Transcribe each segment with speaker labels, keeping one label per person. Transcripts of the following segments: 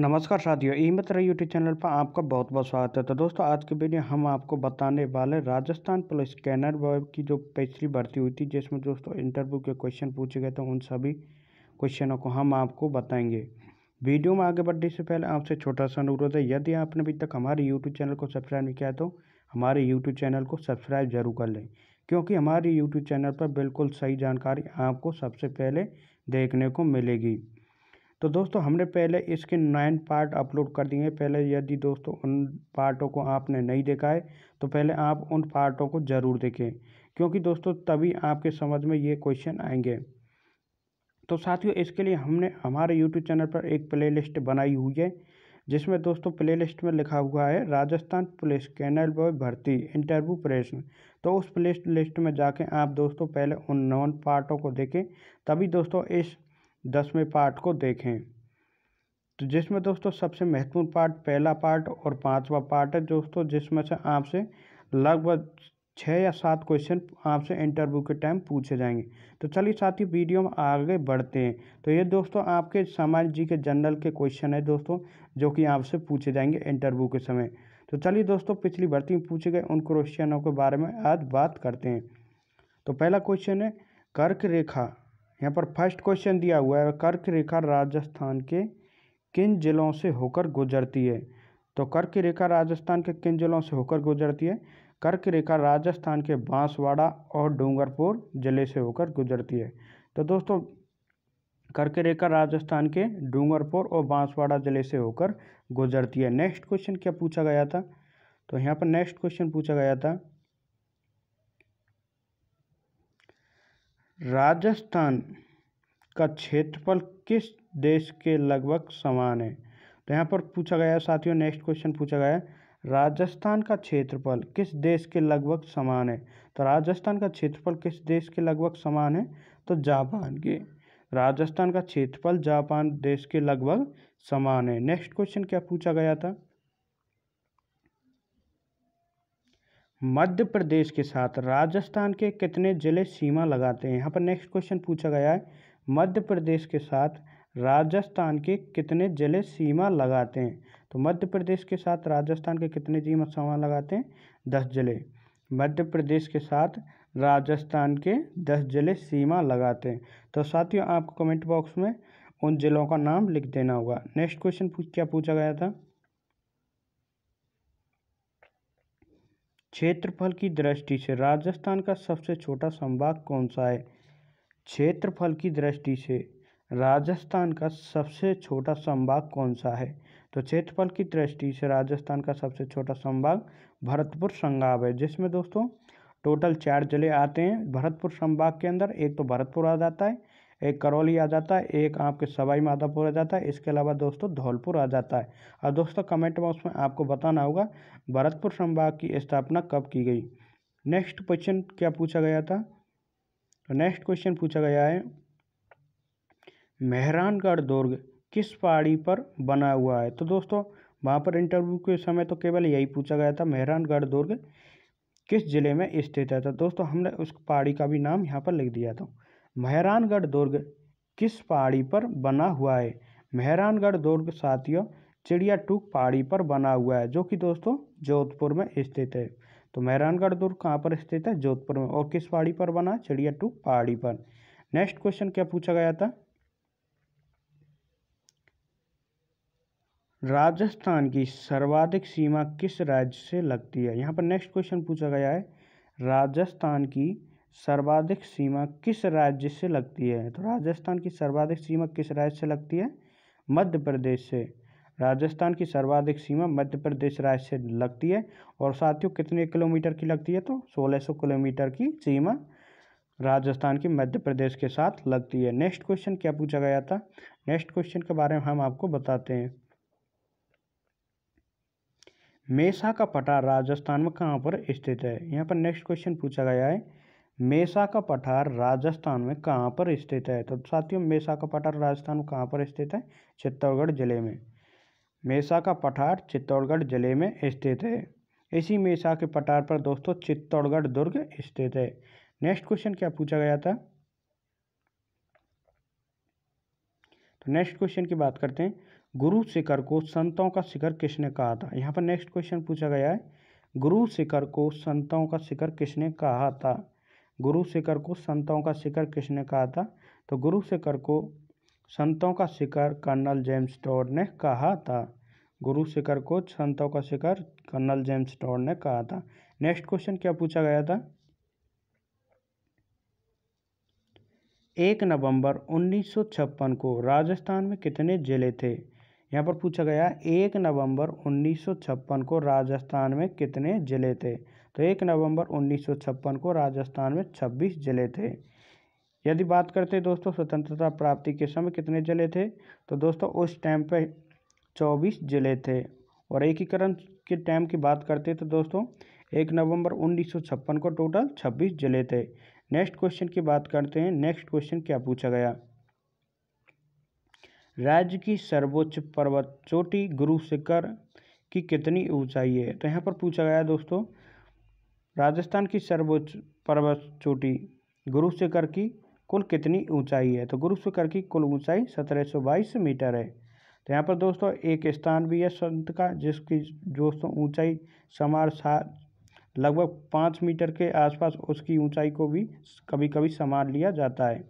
Speaker 1: नमस्कार साथियों ई मित्र YouTube channel पर आपका बहुत बहुत स्वागत है तो दोस्तों आज के वीडियो हम आपको बताने वाले राजस्थान पुलिस स्कैनर बॉय की जो पिछली भर्ती हुई थी जिसमें दोस्तों इंटरव्यू के क्वेश्चन पूछे गए थे उन सभी क्वेश्चनों को हम आपको बताएंगे वीडियो में आगे बढ़ने से पहले आपसे छोटा सा अनुरोध है यदि आपने अभी तक हमारे यूट्यूब चैनल को सब्सक्राइब नहीं किया तो हमारे यूट्यूब चैनल को सब्सक्राइब जरूर कर लें क्योंकि हमारे यूट्यूब चैनल पर बिल्कुल सही जानकारी आपको सबसे पहले देखने को मिलेगी तो दोस्तों हमने पहले इसके नाइन पार्ट अपलोड कर दिए हैं पहले यदि दोस्तों उन पार्टों को आपने नहीं देखा है तो पहले आप उन पार्टों को ज़रूर देखें क्योंकि दोस्तों तभी आपके समझ में ये क्वेश्चन आएंगे तो साथियों इसके लिए हमने हमारे यूट्यूब चैनल पर एक प्ले बनाई हुई है जिसमें दोस्तों प्लेलिस्ट में लिखा हुआ है राजस्थान पुलिस कैनल बॉय भर्ती इंटरव्यू प्रेशन तो उस प्ले लिस्ट में जाके आप दोस्तों पहले उन नॉन पार्टों को देखें तभी दोस्तों इस दसवें पार्ट को देखें तो जिसमें दोस्तों सबसे महत्वपूर्ण पार्ट पहला पार्ट और पांचवा पार्ट है दोस्तों जिसमें से आपसे लगभग छः या सात क्वेश्चन आपसे इंटरव्यू के टाइम पूछे जाएंगे तो चलिए साथ ही वीडियो में आगे बढ़ते हैं तो ये दोस्तों आपके सामान्य जी के जनरल के क्वेश्चन है दोस्तों जो कि आपसे पूछे जाएंगे इंटरव्यू के समय तो चलिए दोस्तों पिछली भर्ती में पूछे गए उन क्वेश्चनों के बारे में आज बात करते हैं तो पहला क्वेश्चन है कर्क रेखा यहाँ पर फर्स्ट क्वेश्चन दिया हुआ है कर्क रेखा राजस्थान के किन जिलों से होकर गुजरती है तो कर्क रेखा राजस्थान के किन जिलों से होकर गुजरती है कर्क रेखा राजस्थान के बांसवाड़ा और डूंगरपुर जिले से होकर गुजरती है तो दोस्तों कर्क रेखा राजस्थान के डूंगरपुर और बांसवाड़ा जिले से होकर गुजरती है नेक्स्ट क्वेश्चन क्या पूछा गया था तो यहाँ पर नेक्स्ट क्वेश्चन पूछा गया था राजस्थान का क्षेत्रफल किस देश के लगभग समान है तो यहाँ पर पूछा गया साथियों नेक्स्ट क्वेश्चन पूछा गया राजस्थान का क्षेत्रफल किस देश के लगभग समान है तो राजस्थान का क्षेत्रफल किस देश के लगभग समान है तो जापान के राजस्थान का क्षेत्रफल जापान देश के लगभग समान है नेक्स्ट क्वेश्चन क्या पूछा गया था मध्य प्रदेश के साथ राजस्थान के कितने ज़िले सीमा लगाते हैं यहाँ पर नेक्स्ट क्वेश्चन पूछा गया है मध्य प्रदेश के साथ राजस्थान के कितने ज़िले सीमा लगाते हैं तो मध्य प्रदेश के साथ राजस्थान के कितने सीमा सीमा लगाते हैं दस ज़िले मध्य प्रदेश के साथ राजस्थान के दस ज़िले सीमा लगाते हैं तो साथियों आपको कमेंट बॉक्स में उन ज़िलों का नाम लिख देना होगा नेक्स्ट क्वेश्चन क्या पूछा गया था क्षेत्रफल की दृष्टि से राजस्थान का सबसे छोटा संभाग कौन सा है क्षेत्रफल की दृष्टि से राजस्थान का सबसे छोटा संभाग कौन सा है तो क्षेत्रफल की दृष्टि से राजस्थान का सबसे छोटा संभाग भरतपुर संगाव है जिसमें दोस्तों टोटल चार जिले आते हैं भरतपुर संभाग के अंदर एक तो भरतपुर आ जाता है एक करौली आ जाता है एक आपके सवाई माधोपुर आ जाता है इसके अलावा दोस्तों धौलपुर आ जाता है और दोस्तों कमेंट बॉक्स में आपको बताना होगा भरतपुर संभाग की स्थापना कब की गई नेक्स्ट क्वेश्चन क्या पूछा गया था नेक्स्ट क्वेश्चन पूछा गया है मेहरानगढ़ दुर्ग किस पहाड़ी पर बना हुआ है तो दोस्तों वहाँ पर इंटरव्यू के समय तो केवल यही पूछा गया था मेहरानगढ़ दुर्ग किस ज़िले में स्थित है तो दोस्तों हमने उस पहाड़ी का भी नाम यहाँ पर लिख दिया था मेहरानगढ़ दुर्ग किस पहाड़ी पर बना हुआ है मेहरानगढ़ दुर्ग साथियों चिड़िया टूक पहाड़ी पर बना हुआ है जो कि दोस्तों जोधपुर में स्थित है तो मेहरानगढ़ दुर्ग कहाँ पर स्थित है जोधपुर में और किस पहाड़ी पर बना है चिड़िया टूक पहाड़ी पर नेक्स्ट क्वेश्चन क्या पूछा गया था राजस्थान की सर्वाधिक सीमा किस राज्य से लगती है यहाँ पर नेक्स्ट क्वेश्चन पूछा गया है राजस्थान की सर्वाधिक सीमा किस राज्य से लगती है तो राजस्थान की सर्वाधिक सीमा किस राज्य से लगती है मध्य प्रदेश से राजस्थान की सर्वाधिक सीमा मध्य प्रदेश राज्य से लगती है और साथियों कितने किलोमीटर की लगती है तो 1600 किलोमीटर की सीमा राजस्थान की मध्य प्रदेश के साथ लगती है नेक्स्ट क्वेश्चन क्या पूछा गया था नेक्स्ट क्वेश्चन के बारे में हम आपको बताते हैं मेसा का पटार राजस्थान में कहाँ पर स्थित है यहाँ पर नेक्स्ट क्वेश्चन पूछा गया है मेसा का पठार राजस्थान में कहाँ पर स्थित है तो साथियों मेसा का पठार राजस्थान में कहाँ पर स्थित है चित्तौड़गढ़ जिले में मेसा का पठार चित्तौड़गढ़ जिले में स्थित है इसी मेसा के पठार पर दोस्तों चित्तौड़गढ़ दुर्ग स्थित है नेक्स्ट क्वेश्चन क्या पूछा गया था तो नेक्स्ट क्वेश्चन की बात करते हैं गुरु शिखर को संतों का शिखर किसने कहा था यहाँ पर नेक्स्ट क्वेश्चन पूछा गया है गुरु शिखर को संतों का शिखर किसने कहा था गुरु शिखर को संतों का शिखर किसने कहा था तो गुरु शिखर को संतों का शिखर कर्नल जेम्स टॉड ने कहा था गुरु शिखर को संतों का शिखर कर्नल जेम्स टॉड ने कहा था नेक्स्ट क्वेश्चन क्या पूछा गया था एक नवंबर 1956 को राजस्थान में कितने जिले थे यहाँ पर पूछा गया एक नवंबर 1956 को राजस्थान में कितने ज़िले थे तो एक नवंबर 1956 को राजस्थान में 26 ज़िले थे यदि बात करते दोस्तों स्वतंत्रता प्राप्ति के समय कितने ज़िले थे तो दोस्तों उस टाइम पे 24 ज़िले थे और एकीकरण के टाइम की बात करते तो दोस्तों एक नवंबर 1956 को टोटल 26 ज़िले थे नेक्स्ट क्वेश्चन की बात करते हैं नेक्स्ट क्वेश्चन क्या पूछा गया राज्य की सर्वोच्च पर्वत चोटी गुरु शिखर की कितनी ऊंचाई है तो यहाँ पर पूछा गया दोस्तों राजस्थान की सर्वोच्च पर्वत चोटी गुरु शिखर की कुल कितनी ऊंचाई है तो गुरु शिखर की कुल ऊंचाई बाईस मीटर है तो यहाँ पर दोस्तों एक स्थान भी है संत का जिसकी दोस्तों ऊंचाई समार सात लगभग पाँच मीटर के आसपास उसकी ऊंचाई को भी कभी कभी समार लिया जाता है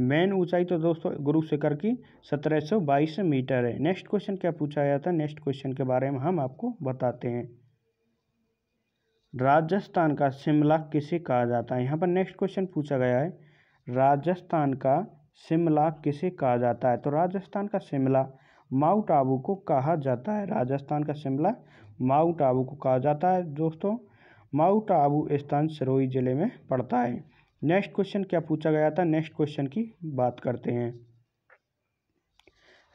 Speaker 1: मेन ऊंचाई तो दोस्तों गुरु शिखर की 1722 मीटर है नेक्स्ट क्वेश्चन क्या पूछा गया था नेक्स्ट क्वेश्चन के बारे में हम आपको बताते हैं राजस्थान का शिमला किसे कहा जाता है यहाँ पर नेक्स्ट क्वेश्चन पूछा गया है राजस्थान का शिमला किसे कहा जाता है तो राजस्थान का शिमला माउंट आबू को कहा जाता है राजस्थान का शिमला माउंट आबू को कहा जाता है दोस्तों माउंट आबू स्थान सिरोही जिले में पड़ता है नेक्स्ट क्वेश्चन क्या पूछा गया था नेक्स्ट क्वेश्चन की बात करते हैं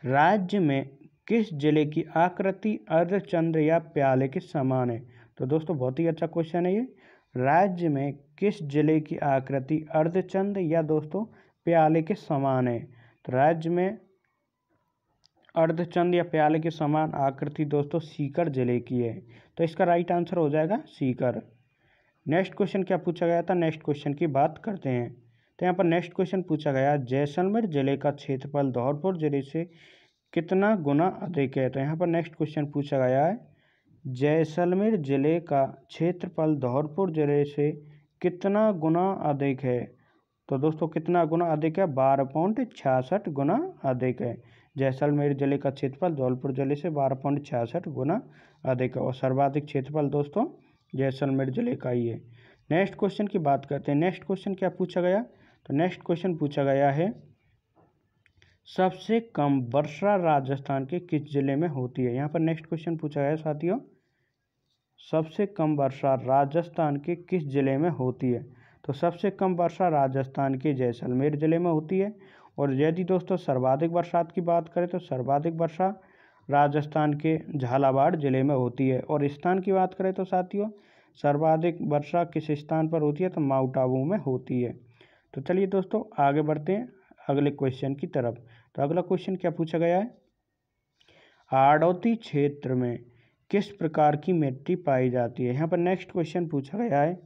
Speaker 1: राज्य में किस जिले की आकृति अर्धचंद्र या प्याले के समान है तो दोस्तों बहुत ही अच्छा क्वेश्चन है ये राज्य में किस जिले की आकृति अर्धचंद्र या दोस्तों प्याले के समान है तो राज्य में अर्धचंद या प्याले के समान आकृति दोस्तों सीकर जिले की है तो इसका राइट आंसर हो जाएगा सीकर नेक्स्ट क्वेश्चन क्या पूछा गया था नेक्स्ट क्वेश्चन की बात करते हैं तो यहाँ पर नेक्स्ट क्वेश्चन पूछा गया जैसलमेर जिले का क्षेत्रफल धौलपुर जिले से कितना गुना अधिक है तो यहाँ पर नेक्स्ट क्वेश्चन पूछा गया है जैसलमेर जिले का क्षेत्रफल धौलपुर जिले से कितना गुना अधिक है तो दोस्तों कितना गुना अधिक है बारह पॉइंट छियासठ गुना अधिक है जैसलमेर जिले का क्षेत्रफल धौलपुर जिले से बारह पॉइंट छियासठ गुना अधिक है और सर्वाधिक क्षेत्रफल दोस्तों जैसलमेर जिले का ही है नेक्स्ट क्वेश्चन की बात करते हैं नेक्स्ट क्वेश्चन क्या पूछा गया तो नेक्स्ट क्वेश्चन पूछा गया है सबसे कम वर्षा राजस्थान के किस जिले में होती है यहाँ पर नेक्स्ट क्वेश्चन पूछा गया साथियों सबसे कम वर्षा राजस्थान के किस जिले में होती है तो सबसे कम वर्षा राजस्थान के जैसलमेर जिले में होती है और यदि दोस्तों सर्वाधिक बरसात की बात करें तो सर्वाधिक वर्षा राजस्थान के झालावाड़ ज़िले में होती है और स्थान की बात करें तो साथियों सर्वाधिक वर्षा किस स्थान पर होती है तो माउंट आबू में होती है तो चलिए दोस्तों आगे बढ़ते हैं अगले क्वेश्चन की तरफ तो अगला क्वेश्चन क्या पूछा गया है आड़ौती क्षेत्र में किस प्रकार की मिट्टी पाई जाती है यहाँ पर नेक्स्ट क्वेश्चन पूछा गया है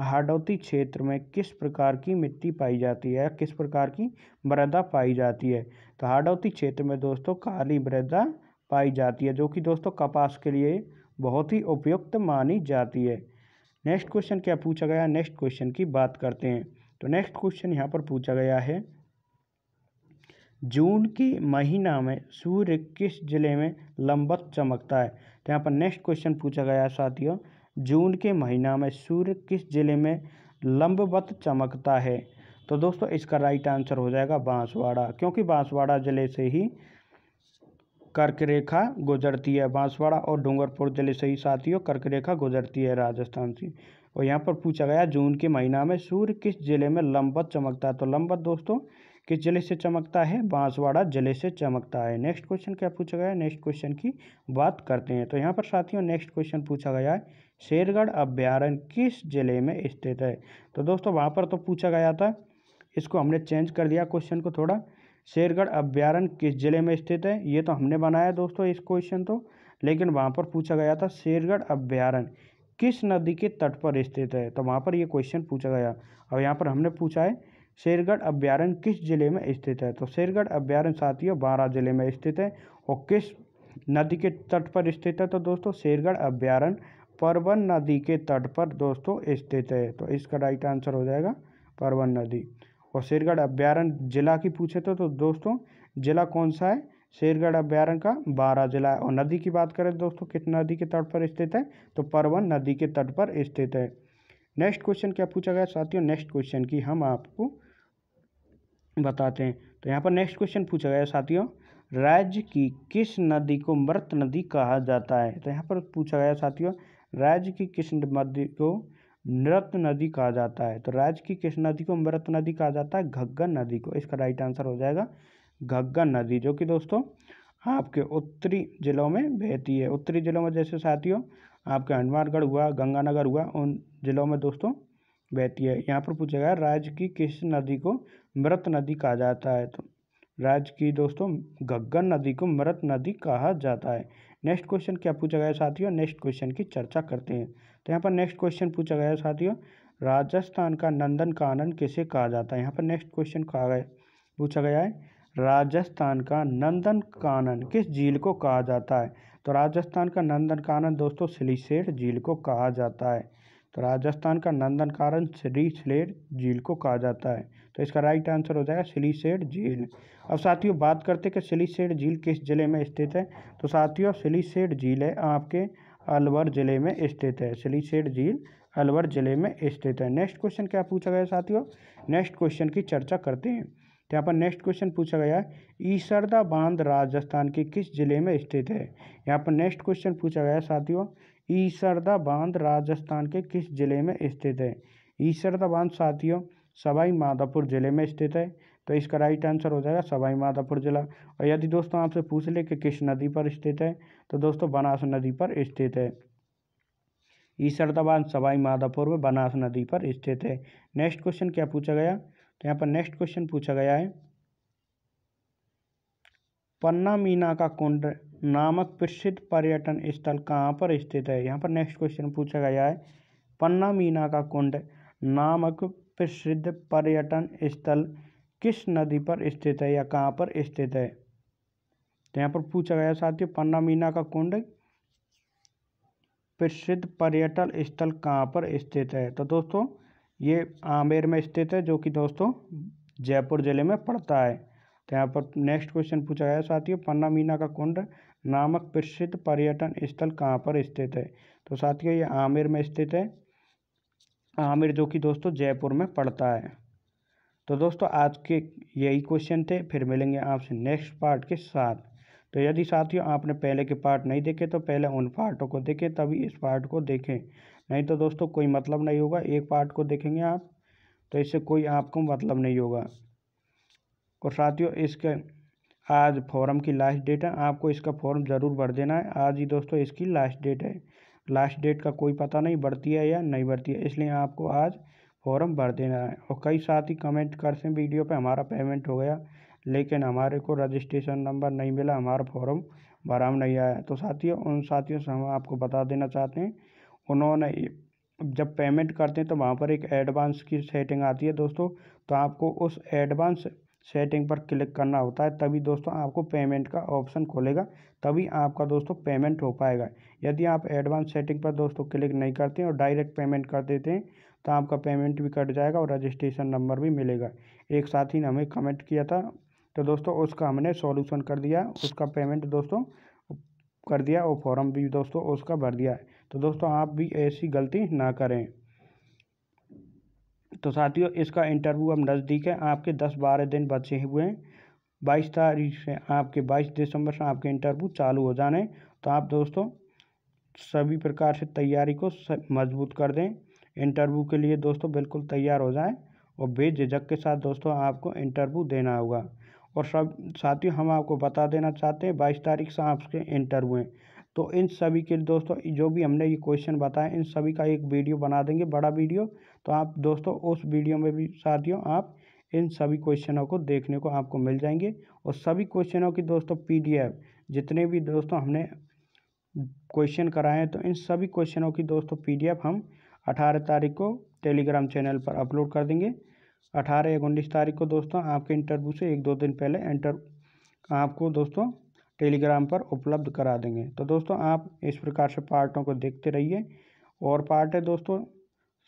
Speaker 1: हाडौती क्षेत्र में किस प्रकार की मिट्टी पाई जाती है किस प्रकार की मृदा पाई जाती है तो हाडौती क्षेत्र में दोस्तों काली मृदा पाई जाती है जो कि दोस्तों कपास के लिए बहुत ही उपयुक्त मानी जाती है नेक्स्ट क्वेश्चन क्या पूछा गया नेक्स्ट क्वेश्चन की बात करते हैं तो नेक्स्ट क्वेश्चन यहाँ पर पूछा गया है जून के महीना में सूर्य किस जिले में लंबत चमकता है तो यहाँ पर नेक्स्ट क्वेश्चन पूछा गया है साथियों जून के महीना में सूर्य किस जिले में लंबवत चमकता है तो दोस्तों इसका राइट आंसर हो जाएगा बांसवाड़ा क्योंकि बांसवाड़ा ज़िले से ही कर्क रेखा गुजरती है बांसवाड़ा और डूंगरपुर जिले से ही साथियों कर्क रेखा गुजरती है राजस्थान से और यहाँ पर पूछा गया जून के महीना में सूर्य किस जिले में लंबत चमकता है तो लंबत दोस्तों किस जिले से चमकता है बांसवाड़ा जिले से चमकता है नेक्स्ट क्वेश्चन क्या पूछा गया है नेक्स्ट क्वेश्चन की बात करते हैं तो यहाँ पर साथियों नेक्स्ट क्वेश्चन पूछा गया है शेरगढ़ अभ्यारण्य किस जिले में स्थित है तो दोस्तों वहाँ पर तो पूछा गया था इसको हमने चेंज कर दिया क्वेश्चन को थोड़ा शेरगढ़ अभ्यारण किस ज़िले में स्थित है ये तो हमने बनाया दोस्तों इस क्वेश्चन तो लेकिन वहाँ पर पूछा गया था शेरगढ़ अभ्यारण किस नदी के तट पर स्थित है तो वहाँ पर ये क्वेश्चन पूछा गया और यहाँ पर हमने पूछा है शेरगढ़ अभ्यारण किस जिले में स्थित है तो शेरगढ़ अभ्यारण साथियों बारह जिले में स्थित है और किस नदी के तट पर स्थित है तो दोस्तों शेरगढ़ अभ्यारण परवन नदी के तट पर दोस्तों स्थित है तो इसका राइट आंसर हो जाएगा परवन नदी और शेरगढ़ अभ्यारण जिला की पूछे तो तो दोस्तों जिला कौन सा है शेरगढ़ अभ्यारण्य का बारह जिला है और नदी की बात करें दोस्तों किस नदी के तट पर स्थित है तो परवन नदी के तट पर स्थित है नेक्स्ट क्वेश्चन क्या पूछा गया साथियों नेक्स्ट क्वेश्चन की हम आपको बताते हैं तो यहाँ पर नेक्स्ट क्वेश्चन पूछा गया साथियों राज्य की किस नदी को मृत नदी कहा जाता है तो यहाँ पर पूछा गया साथियों राज्य की किस नदी को नृत नदी कहा जाता है तो राज्य की किस नदी को मृत नदी कहा जाता है घग्गर नदी को इसका राइट आंसर हो जाएगा घग्गर नदी जो कि दोस्तों आपके उत्तरी जिलों में बहती है उत्तरी जिलों में जैसे साथियों आपके हनुमानगढ़ हुआ गंगानगर हुआ उन जिलों में दोस्तों बहती है यहाँ पर पूछा गया राज्य की किस नदी को मृत नदी कहा जाता है तो राज्य की दोस्तों घग्गर नदी को मृत नदी कहा जाता है नेक्स्ट क्वेश्चन क्या पूछा गया साथियों नेक्स्ट क्वेश्चन की चर्चा करते हैं तो यहाँ पर नेक्स्ट क्वेश्चन पूछा गया है साथियों राजस्थान का नंदन कानन किसे कहा जाता है यहाँ पर नेक्स्ट क्वेश्चन कहा गया पूछा गया है राजस्थान का नंदन कानन किस झील को कहा जाता है तो राजस्थान का नंदन कानन दोस्तों सिलीसेठ झील को कहा जाता है तो राजस्थान का नंदन कानन श्री स्लेट झील को कहा जाता है तो इसका राइट आंसर हो जाएगा सिलीसेठ झील अब साथियों बात करते हैं कि सिलीसेठ झील किस जिले में स्थित है तो साथियों सिलीसेठ झील है आपके अलवर ज़िले में स्थित है सिलीसेड झील अलवर ज़िले में स्थित है नेक्स्ट क्वेश्चन क्या पूछा गया साथियों नेक्स्ट क्वेश्चन की चर्चा करते हैं यहाँ पर नेक्स्ट क्वेश्चन पूछा गया है ईसरदा बांध राजस्थान के किस जिले में स्थित है यहाँ पर नेक्स्ट क्वेश्चन पूछा गया साथियों ईसरदा बांध राजस्थान के किस जिले में स्थित है ईसरदा बांध साथियों सवाई माधोपुर जिले में स्थित है तो इसका राइट आंसर हो जाएगा सवाई माधोपुर जिला और यदि दोस्तों आपसे पूछ ले कि किस नदी पर स्थित है तो दोस्तों बनास नदी पर स्थित है ईसरदाबाद सवाई माधापुर में बनास नदी पर स्थित है नेक्स्ट क्वेश्चन क्या पूछा गया तो यहाँ पर नेक्स्ट क्वेश्चन पूछा गया है पन्ना मीना का कुंड नामक प्रसिद्ध पर्यटन स्थल कहाँ पर स्थित है यहाँ पर नेक्स्ट क्वेश्चन पूछा गया है पन्ना मीना का कुंड नामक प्रसिद्ध पर्यटन स्थल किस नदी पर स्थित है या कहाँ पर स्थित है तो यहाँ पर पूछा गया साथियों पन्ना मीना का कुंड प्रसिद्ध पर्यटन स्थल कहाँ पर स्थित है तो दोस्तों ये आमेर में स्थित है जो कि दोस्तों जयपुर ज़िले में पड़ता है तो यहाँ पर नेक्स्ट क्वेश्चन पूछा गया साथियों पन्ना मीना का कुंड नामक प्रसिद्ध पर्यटन स्थल कहाँ पर स्थित है तो साथियों ये आमेर में स्थित है आमिर जो कि दोस्तों जयपुर में पड़ता है तो दोस्तों आज के यही क्वेश्चन थे फिर मिलेंगे आपसे नेक्स्ट पार्ट के साथ तो यदि साथियों आपने पहले के पार्ट नहीं देखे तो पहले उन पार्टों को देखें तभी इस पार्ट को देखें नहीं तो दोस्तों कोई मतलब नहीं होगा एक पार्ट को देखेंगे आप तो इससे कोई आपको मतलब नहीं होगा और साथियों इसके आज फॉर्म की लास्ट डेट है आपको इसका फॉर्म ज़रूर भर देना है आज ही दोस्तों इसकी लास्ट डेट है लास्ट डेट का कोई पता नहीं बढ़ती है या नहीं बढ़ती है इसलिए आपको आज फॉर्म भर देना है और कई साथी कमेंट करते हैं वीडियो पे हमारा पेमेंट हो गया लेकिन हमारे को रजिस्ट्रेशन नंबर नहीं मिला हमारा फॉर्म भरा नहीं आया तो साथियों उन साथियों से हम आपको बता देना चाहते हैं उन्होंने जब पेमेंट करते हैं तो वहाँ पर एक एडवांस की सेटिंग आती है दोस्तों तो आपको उस एडवांस सेटिंग पर क्लिक करना होता है तभी दोस्तों आपको पेमेंट का ऑप्शन खोलेगा तभी आपका दोस्तों पेमेंट हो पाएगा यदि आप एडवांस सेटिंग पर दोस्तों क्लिक नहीं करते हैं और डायरेक्ट पेमेंट कर देते हैं तो आपका पेमेंट भी कट जाएगा और रजिस्ट्रेशन नंबर भी मिलेगा एक साथी ने हमें कमेंट किया था तो दोस्तों उसका हमने सॉल्यूशन कर दिया उसका पेमेंट दोस्तों कर दिया और फॉर्म भी दोस्तों उसका भर दिया है तो दोस्तों आप भी ऐसी गलती ना करें तो साथियों इसका इंटरव्यू अब नज़दीक है आपके दस बारह दिन बचे हुए हैं बाईस तारीख से आपके बाईस दिसंबर से आपके इंटरव्यू चालू हो जाने तो आप दोस्तों सभी प्रकार से तैयारी को मजबूत कर दें इंटरव्यू के लिए दोस्तों बिल्कुल तैयार हो जाएं और बेझिझक के साथ दोस्तों आपको इंटरव्यू देना होगा और सब साथियों हम आपको बता देना चाहते हैं बाईस तारीख से आपके इंटर हैं तो इन सभी के दोस्तों जो भी हमने ये क्वेश्चन बताए इन सभी का एक वीडियो बना देंगे बड़ा वीडियो तो आप दोस्तों उस वीडियो में भी साथियों आप इन सभी क्वेश्चनों को देखने को आपको मिल जाएंगे और सभी क्वेश्चनों की दोस्तों पी जितने भी दोस्तों हमने क्वेश्चन कराए हैं तो इन सभी क्वेश्चनों की दोस्तों पी हम अठारह तारीख को टेलीग्राम चैनल पर अपलोड कर देंगे अठारह एक उन्नीस तारीख को दोस्तों आपके इंटरव्यू से एक दो दिन पहले इंटर आपको दोस्तों टेलीग्राम पर उपलब्ध करा देंगे तो दोस्तों आप इस प्रकार से पार्टों को देखते रहिए और पार्ट है दोस्तों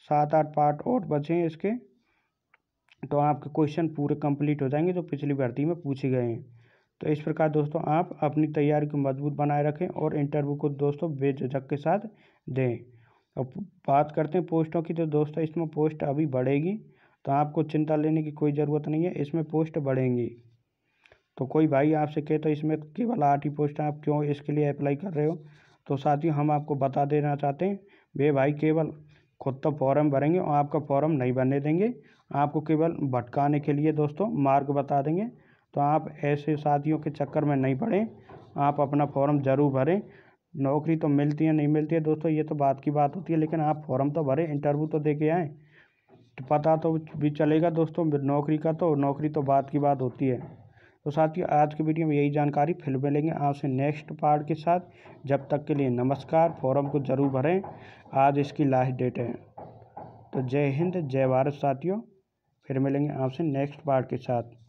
Speaker 1: सात आठ पार्ट और बचे हैं इसके तो आपके क्वेश्चन पूरे कंप्लीट हो जाएंगे जो पिछली भर्ती में पूछे गए हैं तो इस प्रकार दोस्तों आप अपनी तैयारी को मजबूत बनाए रखें और इंटरव्यू को दोस्तों बेझक के साथ दें अब बात करते हैं पोस्टों की तो दोस्तों इसमें पोस्ट अभी बढ़ेगी तो आपको चिंता लेने की कोई ज़रूरत नहीं है इसमें पोस्ट बढ़ेंगी तो कोई भाई आपसे कहे तो इसमें केवल आठ ही पोस्ट आप क्यों इसके लिए अप्लाई कर रहे हो तो साथियों हम आपको बता देना चाहते हैं वे भाई केवल खुद तो फॉर्म भरेंगे और आपका फॉर्म नहीं भरने देंगे आपको केवल भटकाने के लिए दोस्तों मार्ग बता देंगे तो आप ऐसे साथियों के चक्कर में नहीं पड़ें आप अपना फॉर्म ज़रूर भरें नौकरी तो मिलती है नहीं मिलती है दोस्तों ये तो बात की बात होती है लेकिन आप फॉर्म तो भरें इंटरव्यू तो दे के आएँ पता तो भी चलेगा दोस्तों नौकरी का तो नौकरी तो बात की बात होती है तो साथियों आज की वीडियो में यही जानकारी फिर मिलेंगे आपसे नेक्स्ट पार्ट के साथ जब तक के लिए नमस्कार फॉरम को ज़रूर भरें आज इसकी लास्ट डेट है तो जय हिंद जय भारत साथियों फिर मिलेंगे आपसे नेक्स्ट पार्ट के साथ